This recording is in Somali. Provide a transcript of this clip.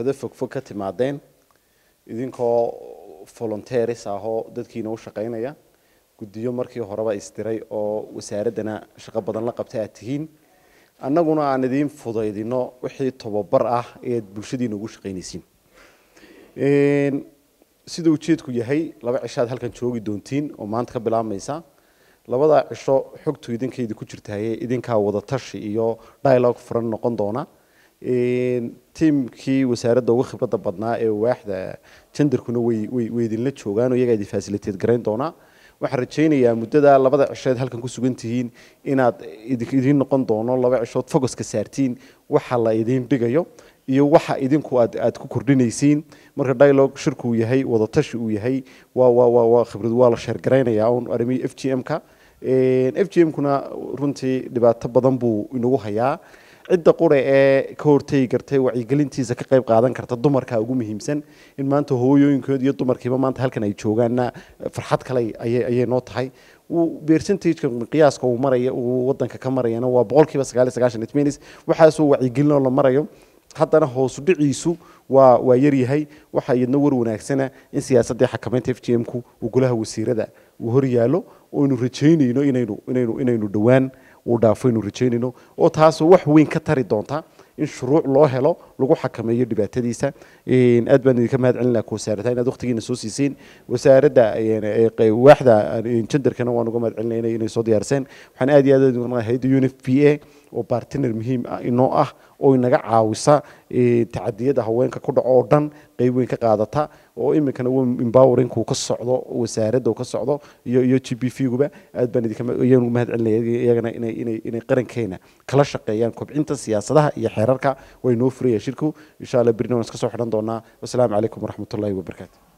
bada fogfog ka timaadeen idinkoo volunteeris ahoo dadkiina u shaqaynaya guddiyo markii horeba isdiray oo wasaaraddana shaqo badan la qabtay aad tihiin annaguna aan idiin fudaydino wixii tababar ah eead bulshadiina ugu shaqaynaysiin sida ujeedku yahay laba cisho halkan joogi doontiin oo maanta ka bilaabmaysa labadaa cisho xogtu idinkaydi ku jirtaye idinkaa wada tashi iyo dialogue furan noqon doona tiimkii wasaaradda uga khibradda badnaa ee waaxda jandarkuna way idinla joogaan oo iyagaa idin fasiliteed garayn doonaa waxaan rajaynayaa muddada labada cishood halkan ku sugan tihiin inaad idiin noqon doono laba cishood fogoska saartiin waxa la idiin dhigayo iyo waxa idinku aad ku kordhinaysiin marka dialog shirku yahay wadatashi uu yahay waa la sheergaraynaya n arimihii f g m-ka f g m-kuna runtii dhibaato badan buu inagu hayaa cidda qura ee ka hortegi kartay wacyigelintiisa ka qayb qaadan karta dumarka ugu muhiimsan in maanta hooyooyinkooda iyo dumarkiiba maanta halkan ay joogaanna farxad kale ayay noo tahay percentage qiyaaska uu maraya uu wadanka ka marayana waa boqolkiiba sagaaliyo sagaashan itminis waxaasoo wacyigelin oo la marayo haddana hoosu dhiciisu waa waa yaryahay waxaa iyadna war wanaagsana in siyaasadii xakamaynta f g m ku uu golaha wasiirada uu hor yaalo oo aynu rajaynayno inaynu inaynu inaynu dhowaan uu dhaafo inuu rajaynayno oo taasu wax weyn ka tari doonta in shuruuc loo helo lagu xakameeyo dhibaatadiisa aad baan idinka mahad celin laha wasaaradaha inaad waqtigiina soo siiseen wasaaradda waaxda genderkana waan uga mahad celinayna inay soo diyaarseen waxaan aad iyo aad hay-adda unif v a oo bartiner muhiim ah inoo ah oo inaga caawisa tacadiyada haweenka ku dhaco oo dhan qeyb weyn ka qaadata oo iminkana emboweringu ka socdo wasaaradda ka socdo iyo iyo g b v guba aad baan iyanugu mahad celinaya inay qarankeena kala shaqeeyaan kobcinta siyaasadaha iyo xeerarka way noo shirku insha alla berina waan iska soo xidhan doonaa wasalaamu calaykum waraxmatullahi wabarakaatu